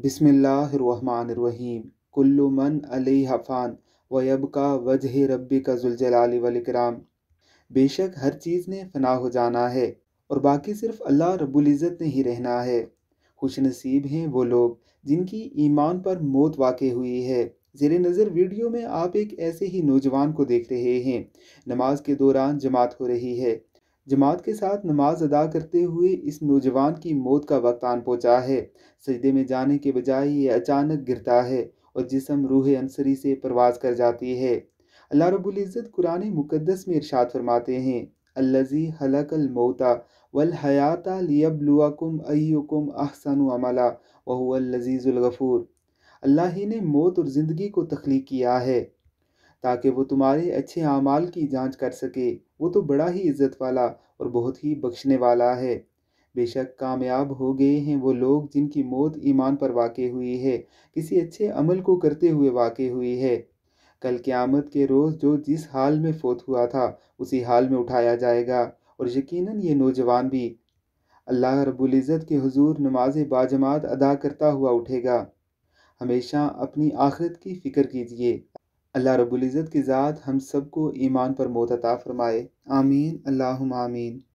बिसमीम कुल्लू मन अली हफ़ान वयब का वजह रबी का जुलजलाल वलकराम बेशक हर चीज़ ने फना हो जाना है और बाकी सिर्फ अल्लाह रबुल्ज़त ने ही रहना है खुश नसीब हैं वो लोग जिनकी ईमान पर मौत वाक़ हुई है जेर नज़र वीडियो में आप एक ऐसे ही नौजवान को देख रहे हैं नमाज के दौरान जमात हो रही है जमात के साथ नमाज अदा करते हुए इस नौजवान की मौत का वक्त आन पहुँचा है सजदे में जाने के बजाय ये अचानक गिरता है और जिसम रूह अंसरी से परवाज कर जाती है अल्लाह रबुल्ज़त कुरान मुकदस में इरशाद फरमाते हैं अल्लजी हलकल मौता वल हयाता लियबलुआकुम अयुकुम अहसन अमला वहुअल अल्लाह ही ने मौत और ज़िंदगी को तख्लीक किया है ताकि वो तुम्हारे अच्छे अमाल की जांच कर सके वो तो बड़ा ही इज़्ज़त वाला और बहुत ही बख्शने वाला है बेशक कामयाब हो गए हैं वो लोग जिनकी मौत ईमान पर वाक़ हुई है किसी अच्छे अमल को करते हुए वाक़ हुई है कल क़्यामत के रोज़ जो जिस हाल में फोत हुआ था उसी हाल में उठाया जाएगा और यकीनन ये नौजवान भी अल्लाह रबुल्ज़त के हुजूर नमाज बाजमात अदा करता हुआ उठेगा हमेशा अपनी आखिरत की फ़िक्र कीजिए अल्लाह रब्बुल इज़्ज़त की ज़ात हम सबको ईमान पर मौत अता फ़रमाए आमीन अल्लाहुम आमीन